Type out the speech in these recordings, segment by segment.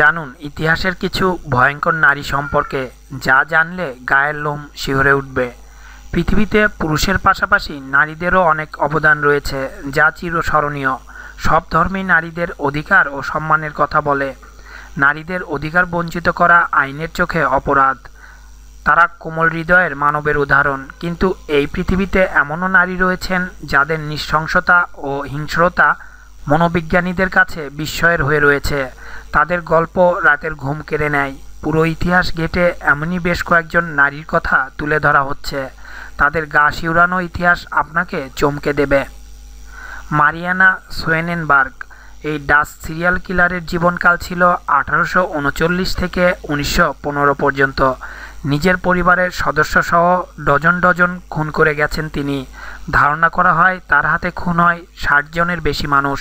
জানুন ইতিহাসের কিছু ভয়ঙ্কর নারী সম্পর্কে যা জানলে গায়ের লোম শিহরে উঠবে পৃথিবীতে পুরুষের পাশাপাশি নারীদেরও অনেক অবদান রয়েছে যা চিরস্মরণীয় সব ধর্মেই নারীদের অধিকার ও সম্মানের কথা বলে নারীদের অধিকার বঞ্চিত করা আইনের চোখে অপরাধ তারা কোমল হৃদয়ের মানবের উদাহরণ কিন্তু এই পৃথিবীতে এমনও নারী রয়েছেন যাদের নৃশংসতা ও হিংস্রতা মনোবিজ্ঞানীদের কাছে বিস্ময়ের হয়ে রয়েছে তাদের গল্প রাতের ঘুম কেড়ে নেয় পুরো ইতিহাস গেটে এমনই বেশ কয়েকজন নারীর কথা তুলে ধরা হচ্ছে তাদের গা শিউরানো ইতিহাস আপনাকে চমকে দেবে মারিয়ানা সোয়েনেনবার্গ এই ডাচ সিরিয়াল কিলারের জীবনকাল ছিল আঠারোশো থেকে উনিশশো পর্যন্ত নিজের পরিবারের সদস্যসহ ডজন ডজন খুন করে গেছেন তিনি ধারণা করা হয় তার হাতে খুন হয় ষাট জনের বেশি মানুষ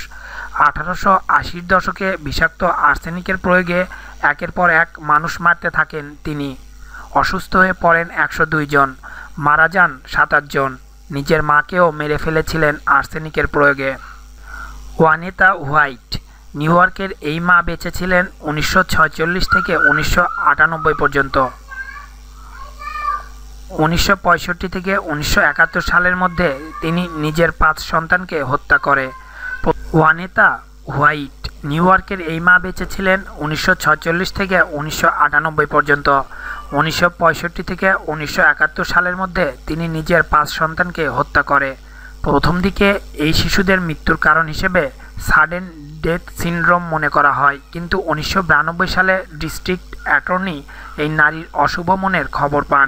আঠারোশো আশির দশকে বিষাক্ত আর্সেনিকের প্রয়োগে একের পর এক মানুষ মারতে থাকেন তিনি অসুস্থ হয়ে পড়েন একশো জন মারা যান সাতাশ জন নিজের মাকেও মেরে ফেলেছিলেন আর্সেনিকের প্রয়োগে ওয়ানেতা হোয়াইট নিউ ইয়র্কের এই মা বেঁচেছিলেন উনিশশো থেকে উনিশশো পর্যন্ত উনিশশো থেকে উনিশশো সালের মধ্যে তিনি নিজের পাঁচ সন্তানকে হত্যা করে ওয়ানেতা হোয়াইট নিউ ইয়র্কের এই মা বেঁচে ছিলেন উনিশশো থেকে উনিশশো পর্যন্ত উনিশশো থেকে উনিশশো সালের মধ্যে তিনি নিজের পাঁচ সন্তানকে হত্যা করে প্রথম দিকে এই শিশুদের মৃত্যুর কারণ হিসেবে সাডেন ডেথ সিনড্রোম মনে করা হয় কিন্তু উনিশশো সালে ডিস্ট্রিক্ট অ্যাটর্নি এই নারীর অশুভ মনের খবর পান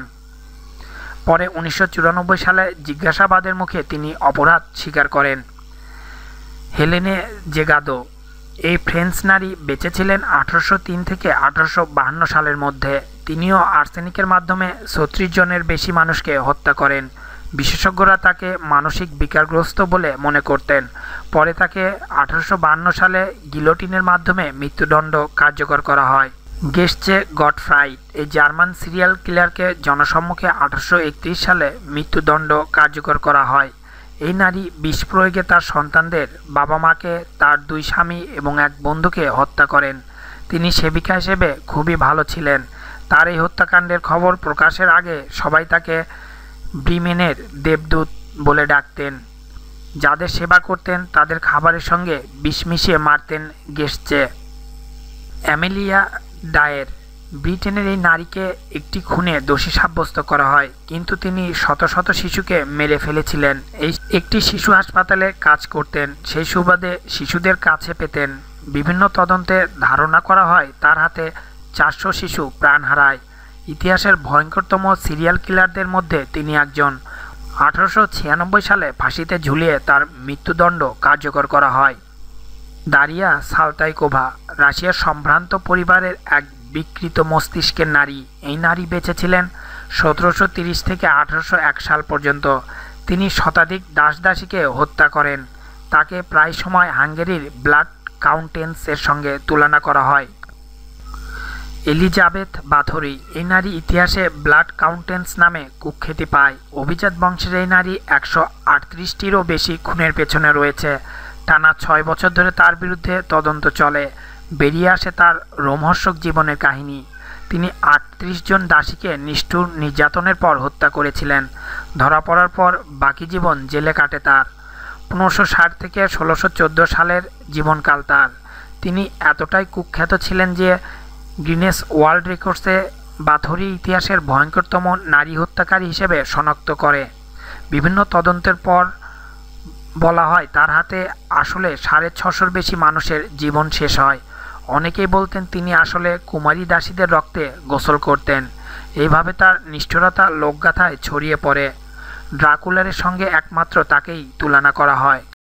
পরে উনিশশো সালে জিজ্ঞাসাবাদের মুখে তিনি অপরাধ স্বীকার করেন হেলেনে জেগাদো এই ফ্রেঞ্চ নারী বেঁচেছিলেন আঠারোশো তিন থেকে আঠারোশো সালের মধ্যে তিনিও আর্সেনিকের মাধ্যমে ছত্রিশ জনের বেশি মানুষকে হত্যা করেন বিশেষজ্ঞরা তাকে মানসিক বিকারগ্রস্ত বলে মনে করতেন পরে তাকে আঠারোশো সালে গিলোটিনের মাধ্যমে মৃত্যুদণ্ড কার্যকর করা হয় গেস্টে গডফ্রাইড এই জার্মান সিরিয়াল কিলারকে জনসম্মুখে আঠারোশো সালে মৃত্যুদণ্ড কার্যকর করা হয় এই নারী বিষ প্রয়োগে তার সন্তানদের বাবা মাকে তার দুই স্বামী এবং এক বন্ধুকে হত্যা করেন তিনি সেবিকা হিসেবে খুবই ভালো ছিলেন তার এই হত্যাকাণ্ডের খবর প্রকাশের আগে সবাই তাকে ব্রিমেনের দেবদূত বলে ডাকতেন যাদের সেবা করতেন তাদের খাবারের সঙ্গে বিষ মিশিয়ে মারতেন গেসচে অ্যামেলিয়া ডায়ের ব্রিটেনের এই নারীকে একটি খুনে দোষী সাব্যস্ত করা হয় কিন্তু তিনি শত শত শিশুকে মেরে ফেলেছিলেন এই একটি শিশু হাসপাতালে কাজ করতেন সেই সুবাদে শিশুদের কাছে পেতেন বিভিন্ন তদন্তে ধারণা করা হয় তার হাতে চারশো শিশু প্রাণ হারায় ইতিহাসের ভয়ঙ্করতম সিরিয়াল কিলারদের মধ্যে তিনি একজন আঠারোশো সালে ফাঁসিতে ঝুলিয়ে তার মৃত্যুদণ্ড কার্যকর করা হয় দারিয়া সালতাইকোভা রাশিয়ার সম্ভ্রান্ত পরিবারের এক বিকৃত মস্তিষ্কের নারী এই নারী বেঁচেছিলেন সতেরোশো তিরিশ থেকে আঠারোশো এক সাল পর্যন্ত তিনি শতাধিক দাসদাসীকে হত্যা করেন তাকে প্রায় সময় হাঙ্গেরির ব্লাড কাউন্টেন্সের সঙ্গে তুলনা করা হয় এলিজাবেথ বাথরি এই নারী ইতিহাসে ব্লাড কাউন্টেন্স নামে কুখ্যাতি পায় অভিজাত বংশের এই নারী একশো আটত্রিশটিরও বেশি খুনের পেছনে রয়েছে টানা ছয় বছর ধরে তার বিরুদ্ধে তদন্ত চলে বেরিয়ে আসে তার রোমহর্ষক জীবনের কাহিনী তিনি আটত্রিশ জন দাসীকে নিষ্ঠুর নির্যাতনের পর হত্যা করেছিলেন ধরা পড়ার পর বাকি জীবন জেলে কাটে তার পনেরোশো ষাট থেকে ষোলোশো চোদ্দো সালের জীবনকাল তার তিনি এতটাই কুখ্যাত ছিলেন যে গ্রিনেস ওয়ার্ল্ড রেকর্ডসে বাথরি ইতিহাসের ভয়ঙ্করতম নারী হত্যাকারী হিসেবে শনাক্ত করে বিভিন্ন তদন্তের পর বলা হয় তার হাতে আসলে সাড়ে ছশোর বেশি মানুষের জীবন শেষ হয় অনেকেই বলতেন তিনি আসলে কুমারী দাসীদের রক্তে গোসল করতেন এইভাবে তার নিষ্ঠুরতা লোকগাথায় ছড়িয়ে পড়ে ড্রাকুলারের সঙ্গে একমাত্র তাকেই তুলনা করা হয়